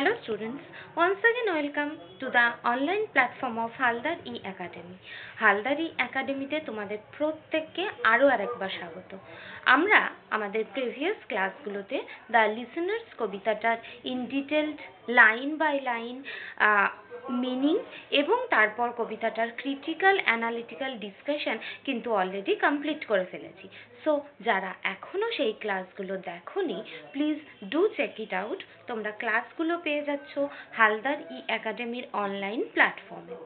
Hello students, once again welcome to the online platform of Haldar E Academy. Haldar E Academy তে তোমাদের প্রত্যেককে আরও আরেকবার স্বাগত। আমরা আমাদের প্রিভিয়াস ক্লাসগুলোতে দ্য লিসেনার্স কবিতাটার in detailed line by line meaning এবং তারপর কবিতাটার ক্রিটিক্যাল অ্যানালিটিক্যাল ডিসকাশন কিন্তু অলরেডি কমপ্লিট করে ফেলেছি সো যারা এখনও সেই ক্লাসগুলো দেখোনি please do check it out তোমরা ক্লাসগুলো পেয়ে যাচ্ছ হালদার ই অ্যাকাডেমির অনলাইন প্ল্যাটফর্মে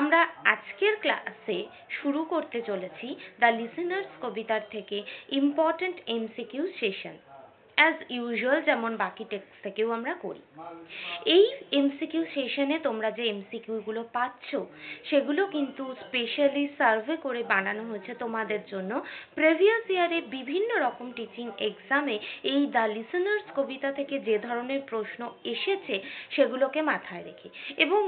আমরা আজকের ক্লাসে শুরু করতে চলেছি দ্য লিসেনার্স কবিতার থেকে important MCQ session as usual যেমন বাকি text থেকেও আমরা করি এই MCQ session এ তোমরা যে MCQ গুলো পাচ্ছ সেগুলো কিন্তু specially survey করে বানানো হয়েছে তোমাদের জন্য previous year এ বিভিন্ন রকম teaching exam এ এই দ্য listeners কবিতা থেকে যে ধরনের প্রশ্ন এসেছে সেগুলোকে মাথায় রেখে এবং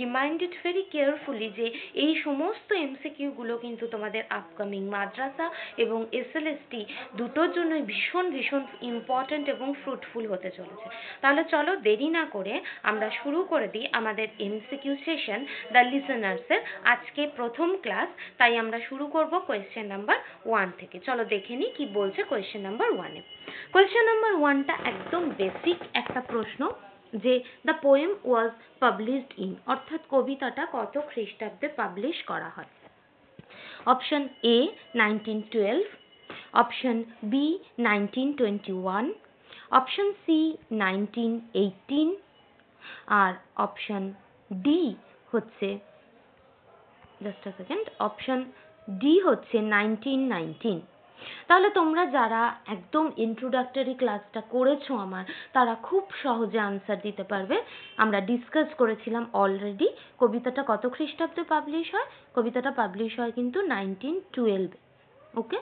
reminded very carefully যে এই সমস্ত MCQ গুলো কিন্তু তোমাদের আপকামিং মাদ্রাসা এবং এসএলএসটি দুটোর জন্যই ভীষণ ভীষণ ইম্পর্ট্যান্ট এবং ফ্রুটফুল হতে চলেছে তাহলে চলো দেরি না করে আমরা শুরু করে দিই আমাদের এমসিকিউ সেশন দ্য লিসেনার্সের আজকে প্রথম ক্লাস তাই আমরা শুরু করব কোয়েশ্চেন নাম্বার ওয়ান থেকে চলো দেখে নিই কী বলছে কোয়েশ্চেন নাম্বার ওয়ানে কোয়েশ্চেন নাম্বার ওয়ানটা একদম বেসিক একটা প্রশ্ন যে the poem was published in অর্থাৎ কবিতাটা কত খ্রিস্টাব্দে পাবলিশ করা হয় option A nineteen twelve option B 1921 option C 1918 আর option D হচ্ছে just a second option D হচ্ছে নাইনটিন নাইনটিন তাহলে তোমরা যারা একদম ইন্ট্রোডাক্টরি ক্লাসটা করেছো আমার তারা খুব সহজে আনসার দিতে পারবে আমরা ডিসকাস করেছিলাম অলরেডি কবিতাটা কত খ্রিস্টাব্দে পাবলিশ হয় কবিতাটা পাবলিশ হয় কিন্তু নাইনটিন টুয়েলভে ওকে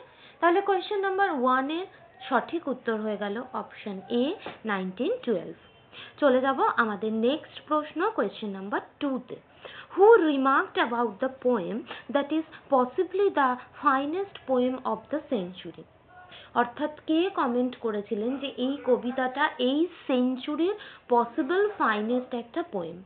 তাহলে কোয়েশ্চেন নাম্বার ওয়ানের সঠিক উত্তর হয়ে গেল অপশন এ নাইনটিন টুয়েলভ চলে যাব আমাদের নেক্সট প্রশ্ন কোয়েশ্চেন নাম্বার টুতে who remarked about the poem that is possibly the finest poem of the century অর্থাৎ কে কমেন্ট করেছিলেন যে এই কবিতাটা এই সেঞ্চুরির পসিবল ফাইনেস্ট একটা পোয়েম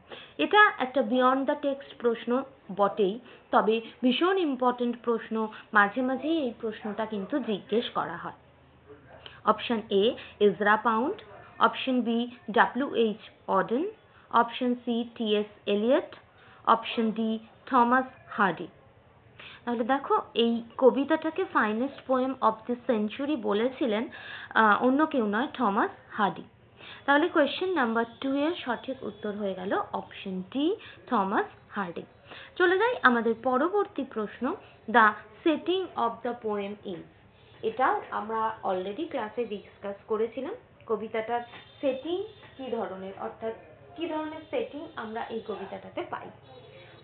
এটা একটা বিয়ন্ড দ্য টেক্সট প্রশ্ন বটেই তবে ভীষণ ইম্পর্টেন্ট প্রশ্ন মাঝে মাঝেই এই প্রশ্নটা কিন্তু জিজ্ঞেস করা হয় option A Ezra Pound option B W H Auden option C T S Eliot option D Thomas Hardy তাহলে দেখো এই কবিতাটাকে finest poem of the century বলেছিলেন অন্য কেউ নয় থমাস হার্ডি তাহলে কোয়েশ্চেন নাম্বার টু এর সঠিক উত্তর হয়ে গেল অপশন ডি থমাস হার্ডি চলে যাই আমাদের পরবর্তী প্রশ্ন the setting of the poem is এটাও আমরা অলরেডি ক্লাসে ডিসকাস করেছিলাম কবিতাটার সেটিং কি ধরনের অর্থাৎ কি ধরনের সেটিং আমরা এই কবিতাটাতে পাই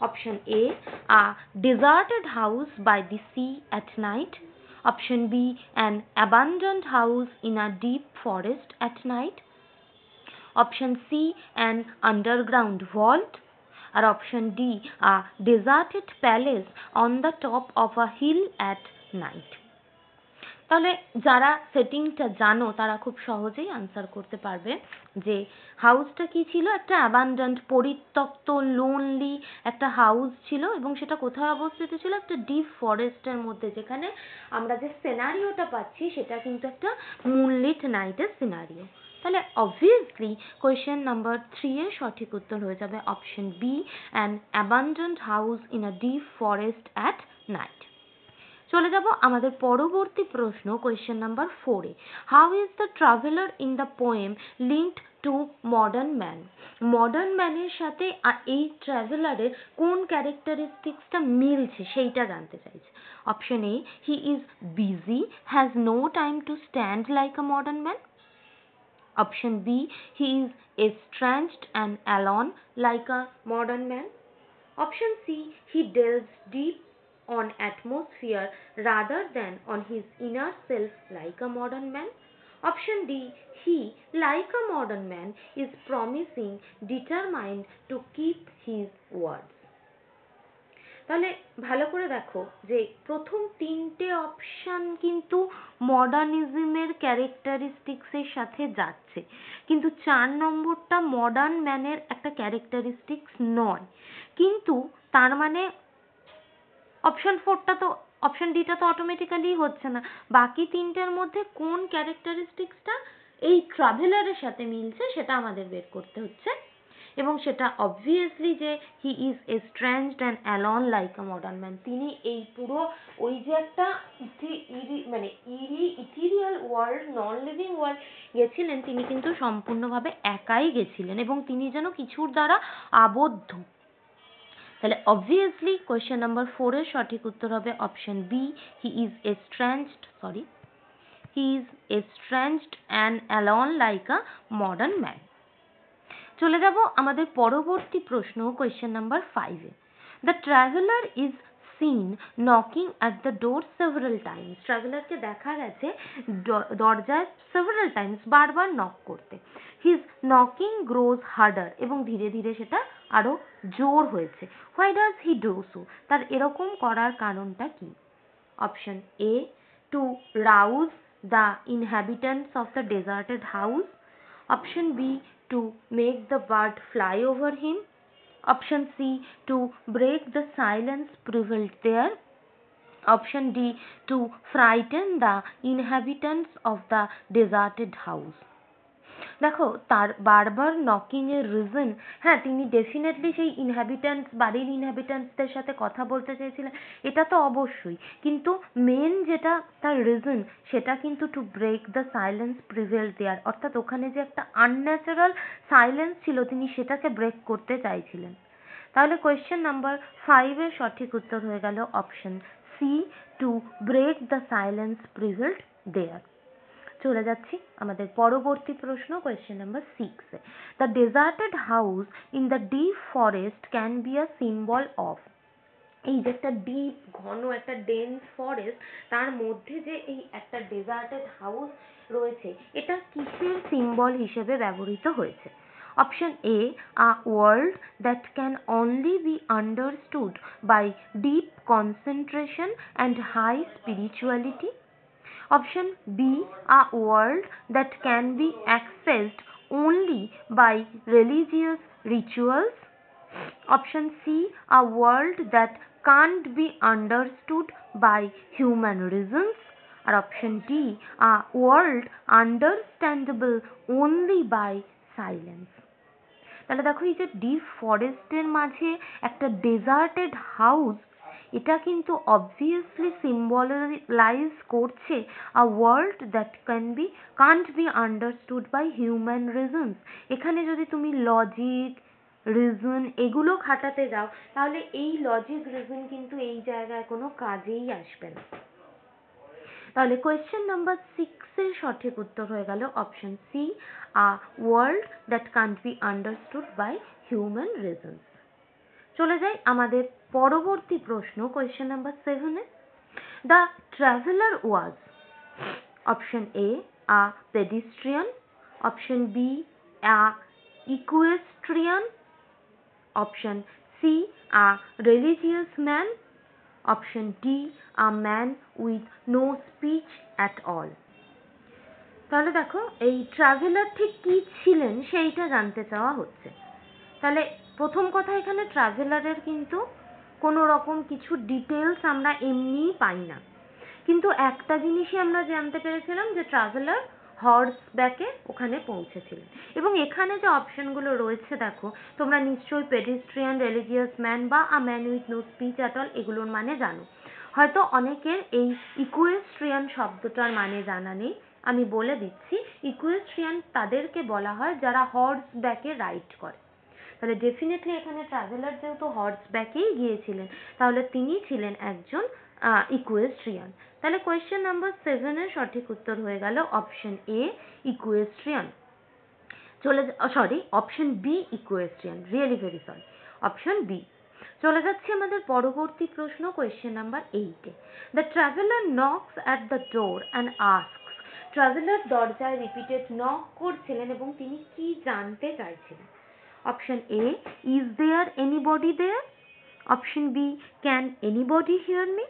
Option A, a deserted house by the sea at night. Option B, an abandoned house in a deep forest at night. Option C, an underground vault. Or option D, a deserted palace on the top of a hill at night. তাহলে যারা সেটিংটা জানো তারা খুব সহজেই answer করতে পারবে যে হাউসটা কি ছিল একটা অ্যাবান্ডান্ট পরিত্যক্ত লোনলি একটা হাউস ছিল এবং সেটা কোথায় অবস্থিত ছিল একটা ডিপ ফরেস্টের মধ্যে যেখানে আমরা যে সিনারিওটা পাচ্ছি সেটা কিন্তু একটা মুনলিট নাইটের সিনারিও তাহলে অবভিয়াসলি কোয়েশ্চেন নাম্বার থ্রি এর সঠিক উত্তর হয়ে যাবে option B an abandoned house in a deep forest at night চলে যাব আমাদের পরবর্তী প্রশ্ন কোয়েশ্চেন নাম্বার ফোরে how is the traveller in the poem linked to modern man modern ম্যানের সাথে এই ট্রাভেলারের কোন ক্যারেক্টারিস্টিক্সটা মিলছে সেইটা জানতে চাইছে option A he is busy has no time to stand like a modern man option B he is a estranged and alone like a modern man option C he delves deep on atmosphere rather than on his inner self like a modern man? Option D. He, like a modern man, is promising, determined to keep his words. তাহলে ভালো করে দেখো যে প্রথম তিনটে option কিন্তু মডার্নিজমের ক্যারেক্টারিস্টিক্সের সাথে যাচ্ছে কিন্তু চার নম্বরটা মডার্ন ম্যানের একটা ক্যারেক্টারিস্টিক্স নয় কিন্তু তার মানে অপশন ফোরটা তো অপশন ডিটা তো অটোমেটিক্যালি হচ্ছে না বাকি তিনটের মধ্যে কোন ক্যারেক্টারিস্টিক্সটা এই ট্রাভেলারের সাথে মিলছে সেটা আমাদের বের করতে হচ্ছে এবং সেটা অবভিয়াসলি যে he is a estranged and alone like a modern man তিনি এই পুরো ওই যে একটা ইরি মানে eerie ethereal world non living world গেছিলেন তিনি কিন্তু সম্পূর্ণভাবে একাই গেছিলেন এবং তিনি যেন কিছুর দ্বারা আবদ্ধ তাহলে অবভিয়াসলি কোয়েশ্চেন নাম্বার ফোরের সঠিক উত্তর হবে option B he is a estranged sorry he is a estranged and alone like a modern man চলে যাব আমাদের পরবর্তী প্রশ্ন কোয়েশ্চেন নাম্বার ফাইভে the traveller is seen knocking at the door several times traveller কে দেখা গেছে দরজায় several times বারবার knock করতে his knocking grows harder এবং ধীরে ধীরে সেটা আরো জোর হয়েছে why does he do so তার এরকম করার কারণটা কি option a to rouse the inhabitants of the deserted house option b to make the bird fly over him Option C to break the silence prevailed there. Option D to frighten the inhabitants of the deserted house. দেখো তার বারবার knocking এর reason হ্যাঁ তিনি definitely সেই inhabitants বাড়ির inhabitants দের সাথে কথা বলতে চেয়েছিলেন এটা তো অবশ্যই কিন্তু main যেটা তার reason সেটা কিন্তু to break the silence prevail there অর্থাৎ ওখানে যে একটা unnatural silence ছিল তিনি সেটাকে break করতে চাইছিলেন তাহলে question number five এর সঠিক উত্তর হয়ে গেল option C to break the silence prevailed there চলে যাচ্ছি আমাদের পরবর্তী প্রশ্ন কোয়েশ্চেন নাম্বার সিক্সে the deserted house in the deep forest can be a symbol of এই যে একটা ডিপ ঘন একটা ডেন্স ফরেস্ট তার মধ্যে যে এই একটা ডেজার্টেড হাউস রয়েছে এটা কিসের সিম্বল হিসেবে ব্যবহৃত হয়েছে option A a world that can only be understood by deep concentration and high spirituality Option B are words that can be accessed only by religious rituals. Option C are words that can't be understood by human reasons. আর option D a world understandable only by silence তাহলে দেখো এই যে ডিফরেস্টের মাঝে একটা deserted house এটা কিন্তু obviously symbolize করছে a world that can be can't be understood by human reasons এখানে যদি তুমি logic reason এগুলো খাটাতে যাও তাহলে এই logic reason কিন্তু এই জায়গায় কোনো কাজেই আসবে না তাহলে question number six এর সঠিক উত্তর হয়ে গেল option C a world that can't be understood by human reasons চলে যাই আমাদের পরবর্তী প্রশ্ন কোয়েশ্চেন নাম্বার সেভেনে the traveller was option A a pedestrian option B a equestrian option C a religious man option D a man with no speech at all তাহলে দেখো এই traveller ঠিক কি ছিলেন সেইটা জানতে চাওয়া হচ্ছে তাহলে প্রথম কথা এখানে ট্রাভেলারের কিন্তু কোনো রকম কিছু ডিটেলস আমরা এমনিই পাই না কিন্তু একটা জিনিসই আমরা জানতে পেরেছিলাম যে ট্রাভেলার হর্স ব্যাকে ওখানে পৌঁছেছিলেন এবং এখানে যে অপশনগুলো রয়েছে দেখো তোমরা নিশ্চয়ই পেডিস্ট্রিয়ান রেলিজিয়াস ম্যান বা a man with no speech at এগুলোর মানে জানো হয়তো অনেকের এই ইকুয়েস্ট্রিয়ান শব্দটার মানে জানা নেই আমি বলে দিচ্ছি ইকুয়েস্ট্রিয়ান তাদেরকে বলা হয় যারা হর্স ব্যাকে রাইড করে তাহলে definitely এখানে traveller যেহেতু horseback এই গিয়েছিলেন তাহলে তিনি ছিলেন একজন আহ equestrian তাহলে question number seven এর সঠিক উত্তর হয়ে গেল option A equestrian চলে sorry option B equestrian really very sorry option B চলে যাচ্ছি আমাদের পরবর্তী প্রশ্ন question number eight A the traveller knocks at the door and asks traveller দরজায় repeated knock করছিলেন এবং তিনি কি জানতে চাইছিলেন Option A Is there anybody there? Option B Can anybody hear me?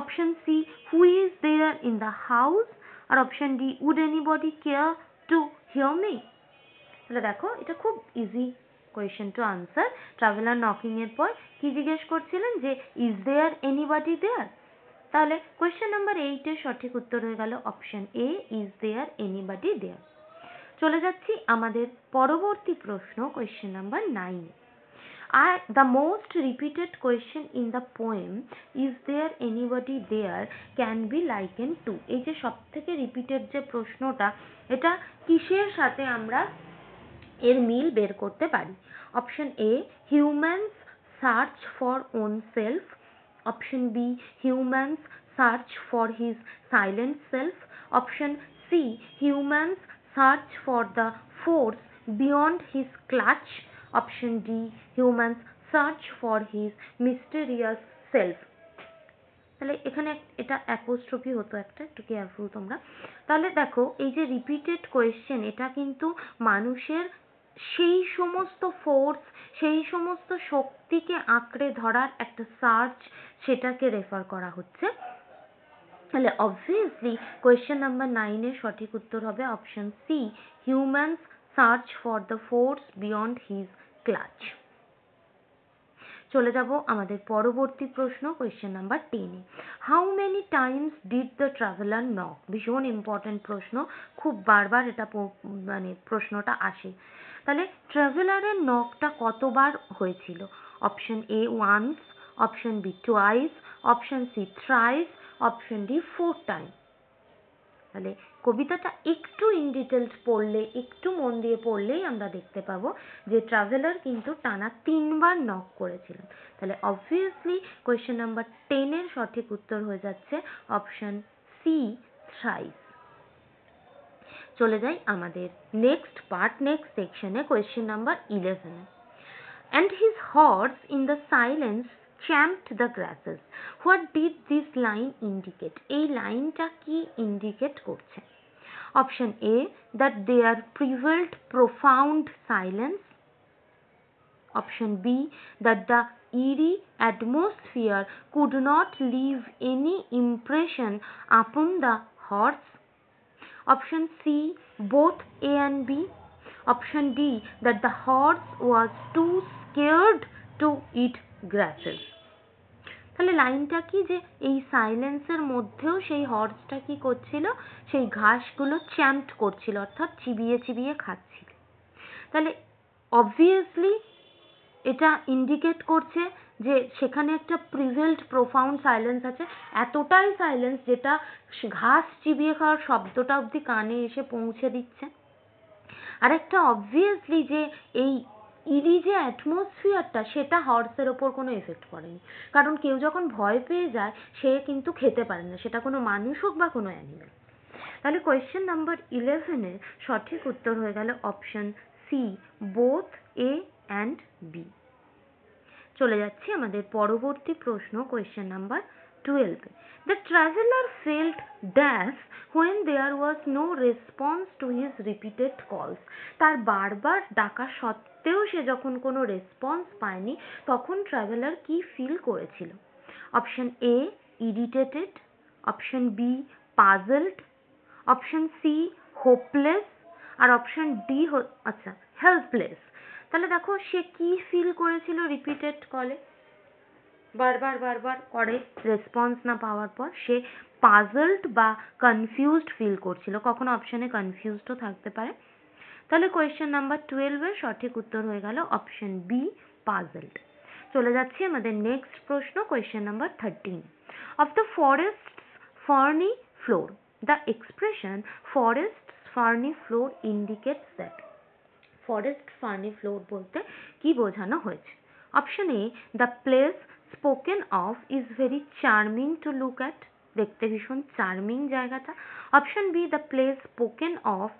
Option C Who is there in the house? আর option D would anybody care to hear me তাহলে দেখো এটা খুব easy question to answer traveller নকিংয়ের পর কি জিজ্ঞেস করছিলেন যে ইজ দেয়ার এনিবডি দেয়ার তাহলে কোয়েশ্চেন নাম্বার এইটের সঠিক উত্তর হয়ে গেল option A is there anybody there চলে যাচ্ছি আমাদের পরবর্তী প্রশ্ন কোয়েশ্চেন নাম্বার নাইন আর the most repeated question in the poem is there anybody there can be likened to এই যে সব থেকে রিপিটেড যে প্রশ্নটা এটা কিসের সাথে আমরা এর মিল বের করতে পারি option A humans search for own self option B humans search for his silent self option C humans search for the force beyond his clutch. Option D. Humans search for his mysterious self. তাহলে এখানে এটা apostrophe হতো একটা একটু careful তোমরা তাহলে দেখো এই যে রিপিটেড কোয়েশ্চেন এটা কিন্তু মানুষের সেই সমস্ত ফোর্স সেই সমস্ত শক্তিকে আঁকড়ে ধরার একটা সার্চ সেটাকে রেফার করা হচ্ছে তাহলে অবভিয়াসলি কোয়েশ্চেন নাম্বার nine সঠিক উত্তর হবে option C human search for the force beyond his clutch চলে যাব আমাদের পরবর্তী প্রশ্ন কোয়েশ্চেন নাম্বার টেনে how many times did the traveller knock ভীষণ ইম্পর্টেন্ট প্রশ্ন খুব বারবার এটা মানে প্রশ্নটা আসে তাহলে ট্রাভেলারের নকটা কতবার হয়েছিল option A once option B twice option C thrice option D four time তাহলে কবিতাটা একটু ইন ডিটেলস পড়লে একটু মন দিয়ে পড়লেই আমরা দেখতে পাবো যে ট্রাভেলার কিন্তু টানা তিনবার নক করেছিলেন তাহলে অবভিয়াসলি কোয়েশ্চেন নাম্বার টেনের সঠিক উত্তর হয়ে যাচ্ছে অপশন সি থ্রাইস চলে যাই আমাদের নেক্সট পার্ট নেক্সট সেকশনে কোয়েশ্চেন নাম্বার ইলেভেনে and his horse in the silence Champed the grasses what did this line indicate A লাইনটা কি indicate করছে Option A that there prevailed profound silence Option B that the eerie atmosphere could not leave any impression upon the horse option c both a and b option d that the horse was too scared to eat grasses তাহলে লাইনটা কি যে এই সাইলেন্সের মধ্যেও সেই হর্সটা কি করছিল সেই ঘাসগুলো চ্যাম্পড করছিল অর্থাৎ চিবিয়ে চিবিয়ে খাচ্ছিল তাহলে অবভিয়াসলি এটা ইন্ডিকেট করছে যে সেখানে একটা প্রিভেল্ট প্রোফাউন্ড সাইলেন্স আছে এতটাই সাইলেন্স যেটা ঘাস চিবিয়ে খাওয়ার শব্দটা অবধি কানে এসে পৌঁছে দিচ্ছে আরেকটা অবভিয়াসলি যে এই ইডি যে atmosphere টা সেটা horse এর ওপর কোনো effect পড়েনি কারণ কেউ যখন ভয় পেয়ে যায় সে কিন্তু খেতে পারে না সেটা কোনো মানুষ হোক বা কোনো animal তাহলে question number eleven এর সঠিক উত্তর হয়ে গেল option C both A and B চলে যাচ্ছি আমাদের পরবর্তী প্রশ্ন question number twelve the traveller felt dash when there was no response to his repeated calls তার বারবার ডাকা সত্ত্বেও সত্ত্বেও সে যখন কোনো রেসপন্স পায়নি তখন ট্রাভেলার কি ফিল করেছিল option A irritated option B puzzled option C hopeless আর অপশন ডি আচ্ছা হেল্পলেস তাহলে দেখো সে কি ফিল করেছিল রিপিটেড কলে বারবার বারবার করে রেসপন্স না পাওয়ার পর সে পাজলড বা কনফিউজড ফিল করছিল কখনো অপশানে কনফিউজডও থাকতে পারে তাহলে কোয়েশ্চেন নাম্বার টুয়েলভের সঠিক উত্তর হয়ে গেল অপশন বি পাজলড চলে যাচ্ছি আমাদের নেক্সট প্রশ্ন question number thirteen of the forest ferny floor the expression forest ferny floor indicates that forest ferny floor বলতে কি বোঝানো হয়েছে option A the place spoken of is very charming to look at দেখতে ভীষণ charming জায়গাটা option B the place spoken of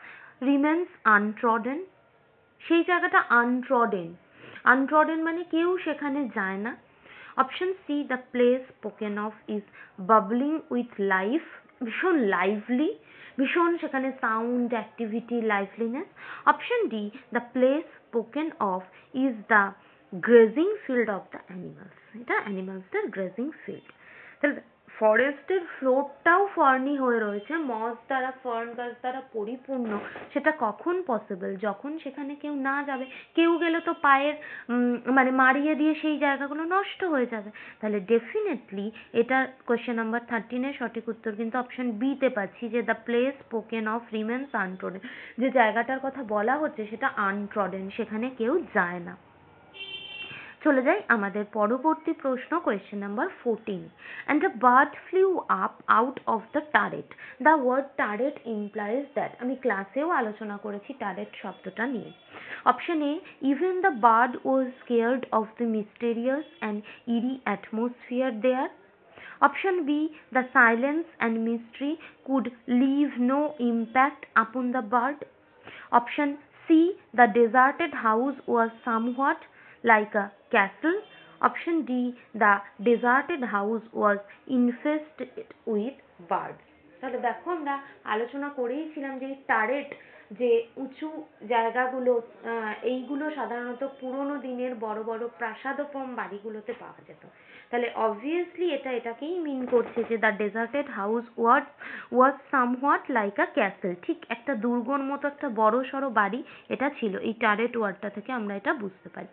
remains untrodden সেই জায়গাটা untrodden untrodden মানে কেউ সেখানে যায় না option C the place spoken of is bubbling with life ভীষণ লাইভলি ভীষণ সেখানে sound activity liveliness option D the place spoken of is the grazing field of the animals এটা অ্যানিমালসদের গ্রেজিং ফিল্ড তাহলে ফরেস্টের ফ্লোরটাও ফার্নি হয়ে রয়েছে মস দ্বারা ফার্ন গাছ দ্বারা পরিপূর্ণ সেটা কখন পসিবল যখন সেখানে কেউ না যাবে কেউ গেলে তো পায়ের মানে মাড়িয়ে দিয়ে সেই জায়গাগুলো নষ্ট হয়ে যাবে তাহলে ডেফিনেটলি এটা কোয়েশ্চেন নাম্বার থার্টিনের সঠিক উত্তর কিন্তু অপশন বিতে পাচ্ছি যে the place spoken of remains untrodden যে জায়গাটার কথা বলা হচ্ছে সেটা আনট্রডেন সেখানে কেউ যায় না চলে যাই আমাদের পরবর্তী প্রশ্ন question number fourteen and the bird flew up out of the turret the word turret implies that আমি ক্লাসেও আলোচনা করেছি টারেট শব্দটা নিয়ে option A even the bird was scared of the mysterious and eerie atmosphere there option B the silence and mystery could leave no impact upon the bird. Option C, the deserted house was somewhat like a castle. Option D, the deserted house was infested with birds. তাহলে দেখো আমরা আলোচনা করেই ছিলাম যে turret যে উঁচু জায়গাগুলো এইগুলো সাধারণত পুরোনো দিনের বড় বড় প্রাসাদোপম বাড়িগুলোতে পাওয়া যেত তাহলে obviously এটা এটাকেই mean করছে যে the deserted house was was somewhat like a castle ঠিক একটা দুর্গর মতো একটা বড়সড় বাড়ি এটা ছিল এই turret word টা থেকে আমরা এটা বুঝতে পারি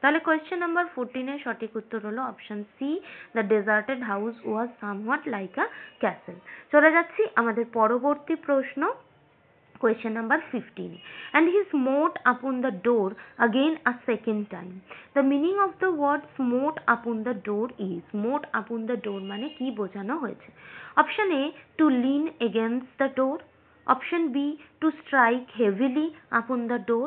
তাহলে question number fourteen এর সঠিক উত্তর হলো option C the deserted house was somewhat like a castle চলে যাচ্ছি আমাদের পরবর্তী প্রশ্ন Question number 15. And he smote upon the door again a second time. The meaning of the word smote upon the door is smote upon the door মানে কি বোঝানো হয়েছে option A to lean against the door option B to strike heavily upon the door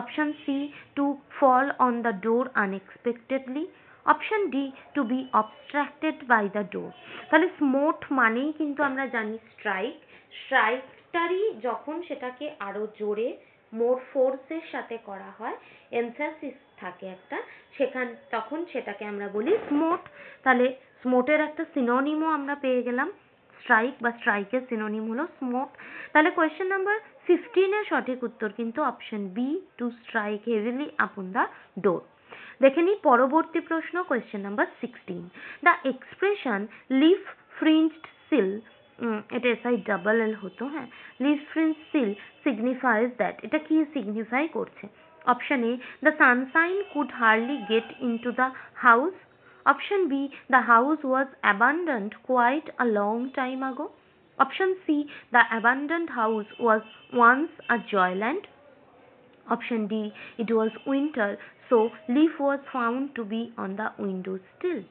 option C to fall on the door unexpectedly option D to be obstructed by the door তাহলে smote মানেই কিন্তু আমরা জানি strike strike ডাক্তারি যখন সেটাকে আরো জোরে মোর ফোর্সের সাথে করা হয় এমফ্যাসিস থাকে একটা সেখান তখন সেটাকে আমরা বলি স্মোট তাহলে স্মোটের একটা সিনোনিমও আমরা পেয়ে গেলাম স্ট্রাইক বা স্ট্রাইকের সিনোনিম হলো স্মোক তাহলে কোয়েশ্চেন নাম্বার ফিফটিনের সঠিক উত্তর কিন্তু option B to strike heavily upon the door দেখে নিই পরবর্তী প্রশ্ন question number sixteen the expression leaf fringed sill এটা এস আই ডাবল এল হতো হ্যাঁ লিভ সিল সিগনিফাইজ দ্যাট এটা কি সিগনিফাই করছে option A the sunshine could hardly get in to the house option B the house was abandoned quite a long time ago option C the abandoned house was once a joyland option D it was winter so leaf was found to be on the window still.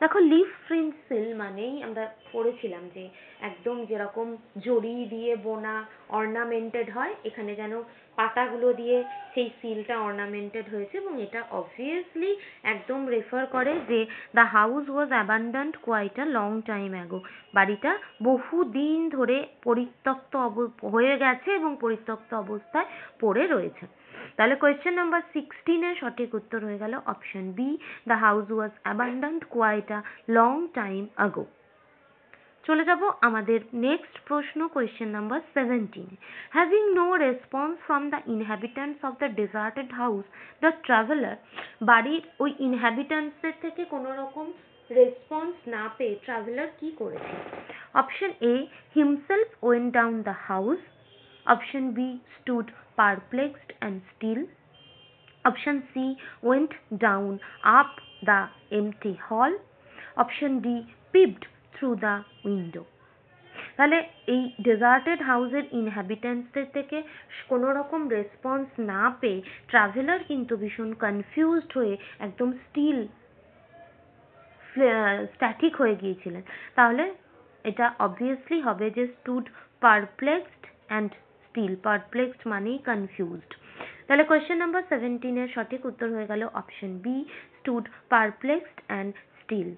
দেখো leaf pencil মানেই আমরা পড়েছিলাম যে একদম যেরকম জড়ি দিয়ে বোনা ornamented হয় এখানে যেন পাতাগুলো দিয়ে সেই সিল টা ornamented হয়েছে এবং এটা obviously একদম refer করে যে the house was abandoned quite a long time ago বাড়িটা বহুদিন ধরে পরিত্যক্ত অব হয়ে গেছে এবং পরিত্যক্ত অবস্থায় পড়ে রয়েছে। তাহলে question number sixteen এর সঠিক উত্তর হয়ে গেল option B the house was abandoned quite a long time ago চলে যাব আমাদের next প্রশ্ন question number seventeen having no response from the inhabitants of the deserted house the traveller বাড়ির ওই inhabitants দের থেকে কোনো রকম রেসপন্স না পেয়ে ট্রাভেলার কি করেছে option A himself went down the house Option B stood perplexed and still. Option C went down up the empty hall. Option D peeped through the window. তাহলে এই ডেজার্টেড হাউসের ইনহ্যাবিটেন্টসদের থেকে কোনো রকম রেসপন্স না পেয়ে ট্রাভেলার কিন্তু ভীষণ কনফিউজড হয়ে একদম স্টিল স্ট্যাটিক হয়ে গিয়েছিলেন তাহলে এটা অবভিয়াসলি হবে যে stood perplexed and still perplexed মানেই confused তাহলে question number seventeen এর সঠিক উত্তর হয়ে গেল option B stood perplexed and still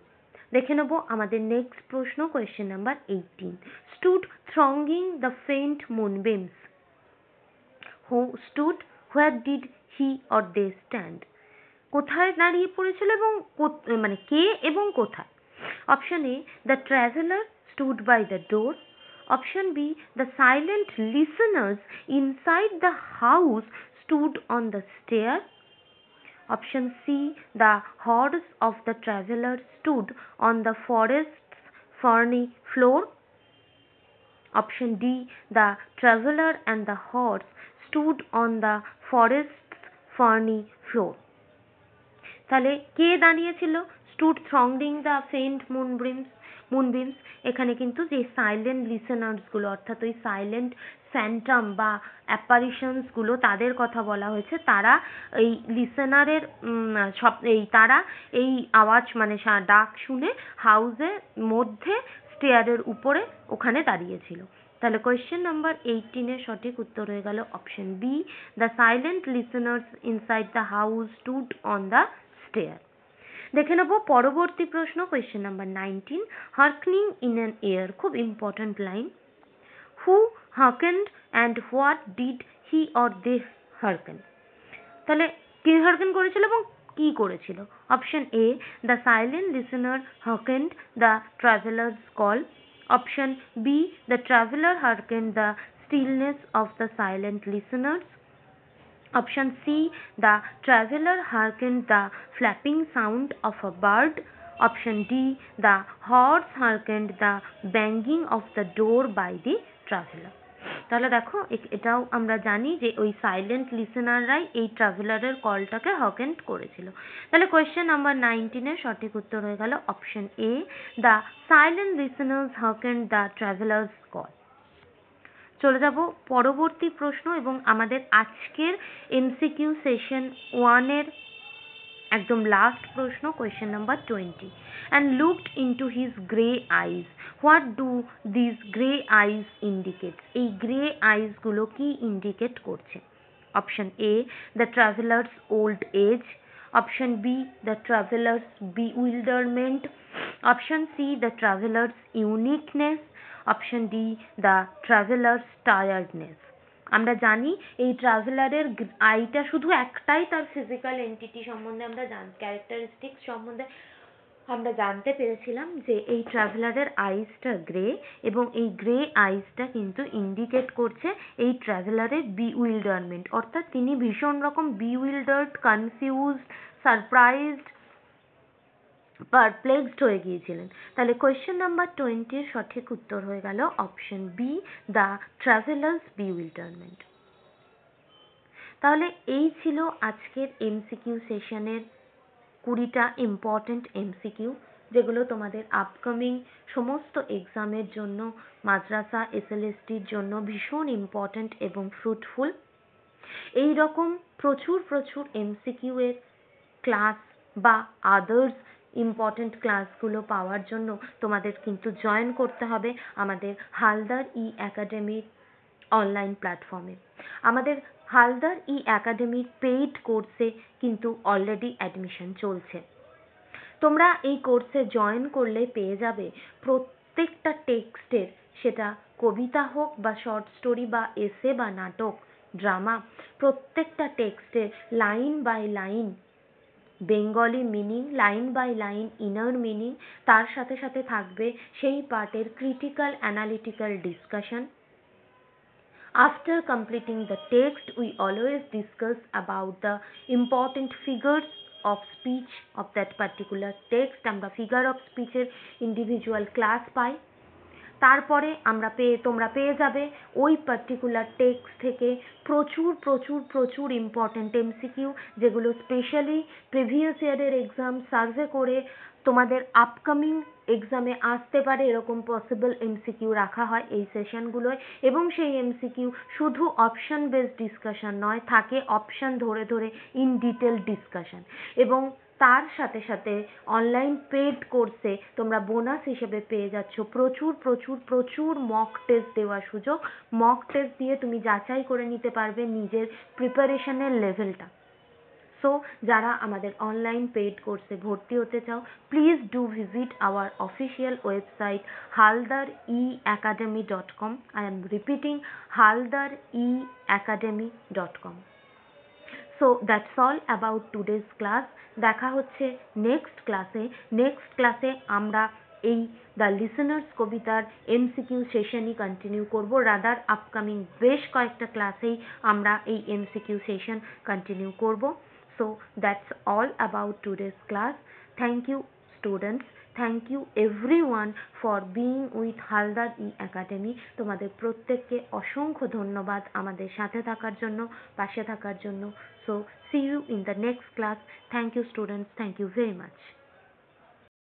দেখে নেব আমাদের next প্রশ্ন question number eighteen stood thronging the faint moonbeams who stood where did he or they stand কোথায় দাঁড়িয়ে পড়েছিল এবং মানে কে এবং কোথায় option A the traveller stood by the door Option B, the silent listeners inside the house stood on the stair. Option C, the horse of the traveler stood on the forest's ferny floor. Option D, the traveler and the horse stood on the forest's ferny floor. তাহলে কে দাঁড়িয়েছিল stood thronging the faint moonbeams moonbeam এখানে কিন্তু যে silent লিসেনার্সগুলো অর্থাৎ ওই silent স্যান্টাম বা অ্যাপারিশনস তাদের কথা বলা হয়েছে তারা এই লিসেনারের সব এই তারা এই আওয়াজ মানে ডাক শুনে হাউজের মধ্যে স্টেয়ারের উপরে ওখানে দাঁড়িয়েছিল তাহলে কোয়েশ্চেন নাম্বার এইটিনের সঠিক উত্তর হয়ে গেল option B the silent listeners inside the house stood on the stair দেখে নেব পরবর্তী প্রশ্ন question number nineteen harkening in an air খুব important line who harkened and what did he or they harken তাহলে কে হার্কেন করেছিল এবং কি করেছিল option A the silent listener harkened the traveller's call option B the traveller harkened the stillness of the silent listeners Option C. The traveler hearkened the flapping sound of a bird. Option D. The horse hearkened the banging of the door by the traveler. তাহলে দেখো এটাও আমরা জানি যে ওই silent লিসেনাররাই এই ট্রাভেলারের কলটাকে হকেন্ট করেছিল তাহলে কোয়েশ্চেন নাম্বার নাইনটিনের সঠিক উত্তর হয়ে গেল option A the silent listeners harkened the traveller's call চলে যাব পরবর্তী প্রশ্ন এবং আমাদের আজকের এমসিকিউ সেশন ওয়ানের একদম লাস্ট প্রশ্ন question number twenty and looked into his grey eyes what do this grey eyes indicate এই গ্রে আইজগুলো কি ইন্ডিকেট করছে option A the traveller's old age option B the traveller's bewilderment option C the traveller's uniqueness option D the traveller's tiredness আমরা জানি এই ট্রাভেলারের আইটা শুধু একটাই তার ফিজিক্যাল এন্টিটি সম্বন্ধে আমরা জান ক্যারেক্টারিস্টিক্স সম্বন্ধে আমরা জানতে পেরেছিলাম যে এই ট্রাভেলারের আইসটা গ্রে এবং এই গ্রে আইসটা কিন্তু ইন্ডিকেট করছে এই ট্রাভেলারের বিউইল্ডারমেন্ট অর্থাৎ তিনি ভীষণ রকম বিউইল্ডার্ড কনফিউজড সারপ্রাইজড perplexed হয়ে গিয়েছিলেন তাহলে question number twenty এর সঠিক উত্তর হয়ে গেল option B the travelers bewilderment তাহলে এই ছিল আজকের MCQ session এর কুড়িটা important MCQ যেগুলো তোমাদের upcoming সমস্ত exam এর জন্য মাদ্রাসা SLST র জন্য ভীষণ important এবং fruitful এই রকম প্রচুর প্রচুর MCQ এর ক্লাস বা others ইম্পর্ট্যান্ট ক্লাসগুলো পাওয়ার জন্য তোমাদের কিন্তু জয়েন করতে হবে আমাদের হালদার ই অ্যাকাডেমির অনলাইন প্ল্যাটফর্মে আমাদের হালদার ই অ্যাকাডেমির পেইড কোর্সে কিন্তু অলরেডি অ্যাডমিশন চলছে তোমরা এই কোর্সে জয়েন করলে পেয়ে যাবে প্রত্যেকটা টেক্সটের সেটা কবিতা হোক বা শর্ট স্টোরি বা এসে বা নাটক ড্রামা প্রত্যেকটা টেক্সটের line by line bengali meaning line by line inner meaning তার সাথে সাথে থাকবে সেই পাঠের critical analytical discussion. After completing the text we always discuss about the important figures of speech of that particular text আমরা figure of speech এর individual class পাই তারপরে আমরা পেয়ে তোমরা পেয়ে যাবে ওই পার্টিকুলার টেক্সট থেকে প্রচুর প্রচুর প্রচুর ইম্পর্টেন্ট এমসিকিউ যেগুলো স্পেশালি প্রিভিয়াস ইয়ারের এক্সাম সার্ভে করে তোমাদের আপকামিং এক্সামে আসতে পারে এরকম পসিবল এমসিকিউ রাখা হয় এই সেশনগুলোয় এবং সেই এমসিকিউ শুধু অপশন বেসড ডিসকাশন নয় থাকে অপশন ধরে ধরে ইন ডিটেল ডিসকাশন এবং তার সাথে সাথে অনলাইন পেড কোর্সে তোমরা বোনাস হিসেবে পেয়ে যাচ্ছ প্রচুর প্রচুর প্রচুর মক টেস্ট দেওয়ার সুযোগ মক টেস্ট দিয়ে তুমি যাচাই করে নিতে পারবে নিজের প্রিপারেশনের লেভেলটা সো যারা আমাদের অনলাইন পেড কোর্সে ভর্তি হতে চাও please do visit our official website Haldar e academy dot com I am repeating Haldar e academy dot com so that's all about today's class দেখা হচ্ছে নেক্সট ক্লাসে নেক্সট ক্লাসে আমরা এই দ্য লিসেনার্স কবিতার এমসিকিউ সেশনই কন্টিনিউ করব রাদার আপকামিং বেশ কয়েকটা ক্লাসেই আমরা এই এমসিকিউ সেশন কন্টিনিউ করব so that's all about today's class thank you students thank you everyone for being with Haldar e academy তোমাদের প্রত্যেককে অসংখ্য ধন্যবাদ আমাদের সাথে থাকার জন্য পাশে থাকার জন্য so see you in the next class thank you students thank you very much